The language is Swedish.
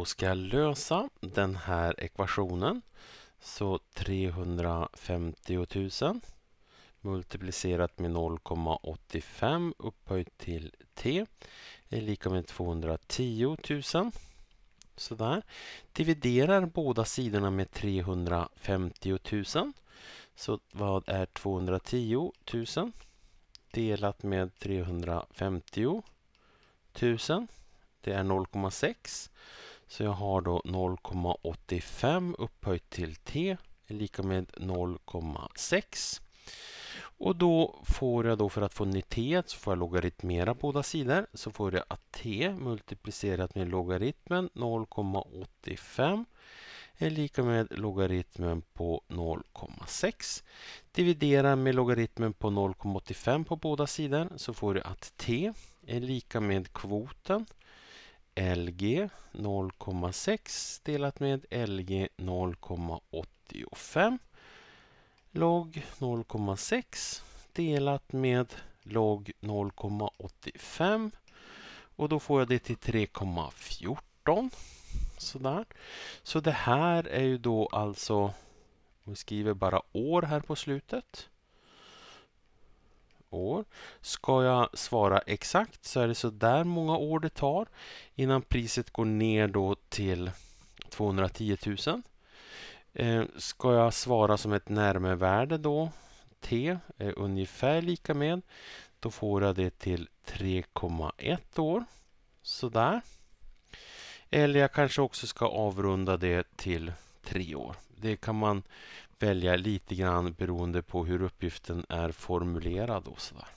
och ska jag lösa den här ekvationen så 350 000 multiplicerat med 0,85 upphöjt till t är lika med 210 000. Sådär. Dividerar båda sidorna med 350 000. Så vad är 210 000 delat med 350 000? Det är 0,6. Så jag har då 0,85 upphöjt till t är lika med 0,6. Och då får jag då för att få nytt t så får jag logaritmera båda sidor. Så får jag att t multiplicerat med logaritmen 0,85 är lika med logaritmen på 0,6. Dividera med logaritmen på 0,85 på båda sidor så får jag att t är lika med kvoten LG 0,6 delat med LG 0,85 log 0,6 delat med log 0,85 och då får jag det till 3,14 sådär. Så det här är ju då alltså, vi skriver bara år här på slutet år. Ska jag svara exakt så är det så där många år det tar innan priset går ner då till 210 000. Eh, ska jag svara som ett närmevärde då, T, är eh, ungefär lika med, då får jag det till 3,1 år. Sådär. Eller jag kanske också ska avrunda det till 3 år det kan man välja lite grann beroende på hur uppgiften är formulerad och sådär.